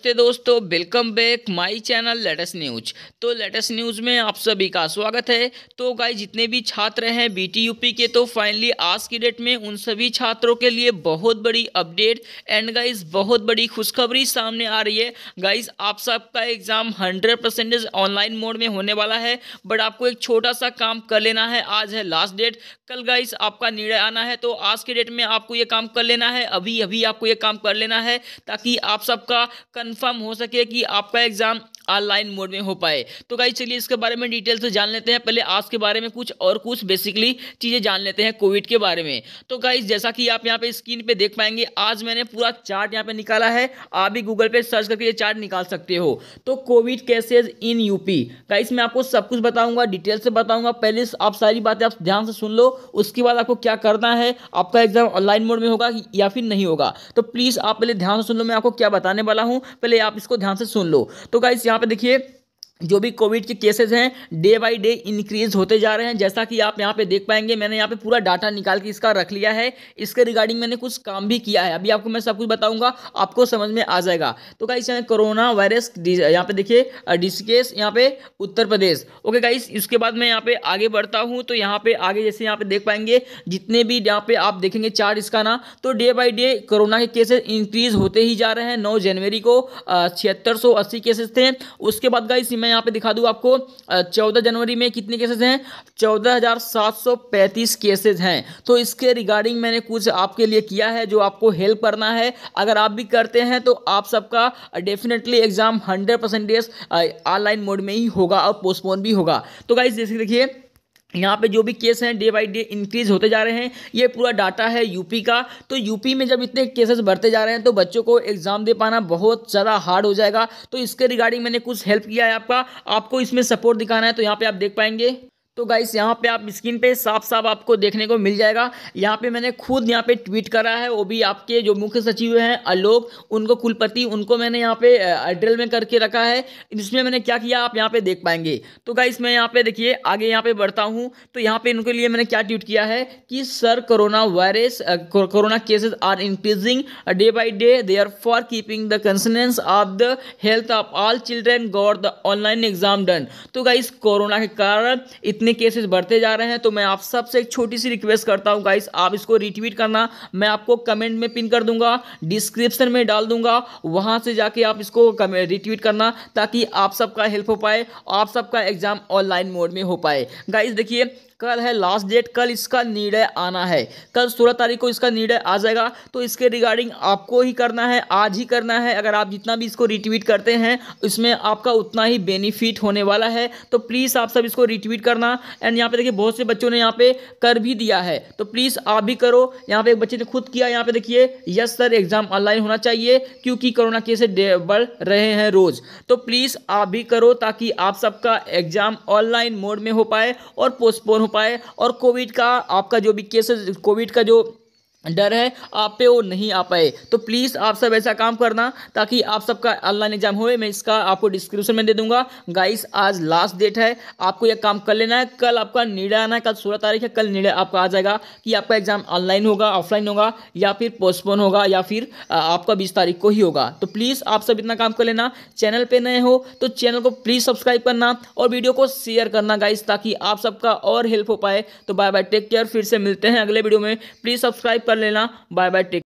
नमस्ते दोस्तों welcome back my channel latest news तो लेटेस्ट न्यूज में आप सभी का स्वागत है तो गाय जितने भी छात्र हैं बीटी यूपी के तो फाइनली आज की डेट में उन सभी छात्रों के लिए बहुत बड़ी अपडेट एंड गाइस बहुत बड़ी खुशखबरी सामने आ रही है गाइस आप सबका exam hundred percentage online mode में होने वाला है बट आपको एक छोटा सा काम कर लेना है आज है लास्ट डेट कल गाइस आपका निर्णय आना है तो आज के डेट में आपको ये काम कर लेना है अभी अभी आपको ये काम कर लेना है ताकि आप सबका कंफर्म हो सके कि आपका एग्ज़ाम ऑनलाइन मोड में हो पाए तो गाइज चलिए इसके बारे में डिटेल से जान लेते हैं पहले आज के बारे में कुछ और कुछ बेसिकली चीज़ें जान लेते हैं कोविड के बारे में तो गाइज जैसा कि आप यहाँ पे स्क्रीन पे देख पाएंगे आज मैंने पूरा चार्ट यहाँ पे निकाला है आप भी गूगल पे सर्च करके ये चार्ट निकाल सकते हो तो Covid cases in UP guys मैं आपको सब कुछ बताऊंगा डिटेल से बताऊंगा पहले आप सारी बातें आप ध्यान से सुन लो उसके बाद आपको क्या करना है आपका एग्जाम ऑनलाइन मोड में होगा या फिर नहीं होगा तो प्लीज़ आप पहले ध्यान से सुन लो मैं आपको क्या बताने वाला हूँ पहले आप इसको ध्यान से सुन लो तो गाइस यहाँ यहाँ पे देखिए जो भी कोविड के केसेस हैं डे बाय डे इंक्रीज होते जा रहे हैं जैसा कि आप यहाँ पे देख पाएंगे मैंने यहाँ पे पूरा डाटा निकाल के इसका रख लिया है इसके रिगार्डिंग मैंने कुछ काम भी किया है अभी आपको मैं सब कुछ बताऊंगा आपको समझ में आ जाएगा तो गाइस यहाँ कोरोना वायरस यहाँ पे देखिए डिस्केस यहाँ पे उत्तर प्रदेश ओके गाइस इसके बाद मैं यहाँ पे आगे बढ़ता हूँ तो यहाँ पे आगे जैसे यहाँ पे देख पाएंगे जितने भी यहाँ पे आप देखेंगे चार इसका ना तो डे बाई डे कोरोना के केसेस इंक्रीज होते ही जा रहे हैं नौ जनवरी को छिहत्तर केसेस थे उसके बाद गाइस मैं मैं यहाँ पे दिखा दूँ आपको चौदह जनवरी में कितने केसेज हैं चौदह हज़ार सात सौ पैंतीस केसेज हैं तो इसके रिगार्डिंग मैंने कुछ आपके लिए किया है जो आपको हेल्प करना है अगर आप भी करते हैं तो आप सबका definitely exam hundred percentage online mode में ही होगा और पोस्टपोन भी होगा तो गाइज जैसे देखिए यहाँ पे जो भी केस हैं डे बाय डे इंक्रीज होते जा रहे हैं ये पूरा डाटा है यूपी का तो यूपी में जब इतने केसेस बढ़ते जा रहे हैं तो बच्चों को एग्ज़ाम दे पाना बहुत ज़्यादा हार्ड हो जाएगा तो इसके रिगार्डिंग मैंने कुछ हेल्प किया है आपका आपको इसमें सपोर्ट दिखाना है तो यहाँ पे आप देख पाएंगे तो गाइस यहाँ पे आप स्क्रीन पे साफ साफ आपको देखने को मिल जाएगा यहाँ पे मैंने खुद यहाँ पे ट्वीट करा है वो भी आपके जो मुख्य सचिव हैं आलोक उनको कुलपति उनको मैंने यहाँ पे एड्रेल में करके रखा है इसमें मैंने क्या किया आप यहाँ पे देख पाएंगे तो गाइस मैं यहाँ पे देखिए आगे यहाँ पे बढ़ता हूँ तो यहाँ पे इनके लिए मैंने क्या ट्वीट किया है कि sir corona virus corona cases are increasing day by day they are for keeping the concerns of the health of all children god the online exam done तो गाइस कोरोना के कारण इतने इतने केसेस बढ़ते जा रहे हैं तो मैं आप सबसे एक छोटी सी रिक्वेस्ट करता हूँ गाइस आप इसको रिट्वीट करना मैं आपको कमेंट में पिन कर दूंगा डिस्क्रिप्शन में डाल दूंगा वहाँ से जाके आप इसको रिट्वीट करना ताकि आप सबका हेल्प हो पाए आप सबका एग्ज़ाम ऑनलाइन मोड में हो पाए गाइस देखिए कल है लास्ट डेट कल इसका निर्णय आना है कल सोलह तारीख को इसका निर्णय आ जाएगा तो इसके रिगार्डिंग आपको ही करना है आज ही करना है अगर आप जितना भी इसको रिट्वीट करते हैं इसमें आपका उतना ही बेनिफिट होने वाला है तो प्लीज़ आप सब इसको रिट्वीट करना एंड यहाँ पे देखिए बहुत से बच्चों ने यहाँ पे कर भी दिया है तो प्लीज़ आप भी करो यहाँ पे एक बच्चे ने खुद किया यहाँ पे देखिए यस सर एग्ज़ाम ऑनलाइन होना चाहिए क्योंकि कोरोना केसेस बढ़ रहे हैं रोज़ तो प्लीज़ आप भी करो ताकि आप सबका एग्ज़ाम ऑनलाइन मोड में हो पाए और पोस्टपोन हो पाए और कोविड का आपका जो भी केसेस कोविड का जो डर है आप पे वो नहीं आ पाए तो प्लीज़ आप सब ऐसा काम करना ताकि आप सबका ऑनलाइन एग्जाम होए मैं इसका आपको डिस्क्रिप्शन में दे दूंगा गाइस आज लास्ट डेट है आपको यह काम कर लेना है कल आपका निर्णय आना है कल सोलह तारीख है कल निर्णय आपका आ जाएगा कि आपका एग्जाम ऑनलाइन होगा ऑफलाइन होगा या फिर पोस्टपोन होगा या फिर आपका बीस तारीख को ही होगा तो प्लीज़ आप सब इतना काम कर लेना चैनल पर नए हो तो चैनल को प्लीज़ सब्सक्राइब करना और वीडियो को शेयर करना गाइस ताकि आप सबका और हेल्प हो पाए तो बाय बाय टेक केयर फिर से मिलते हैं अगले वीडियो में प्लीज़ सब्सक्राइब कर लेना बाय बाय टेक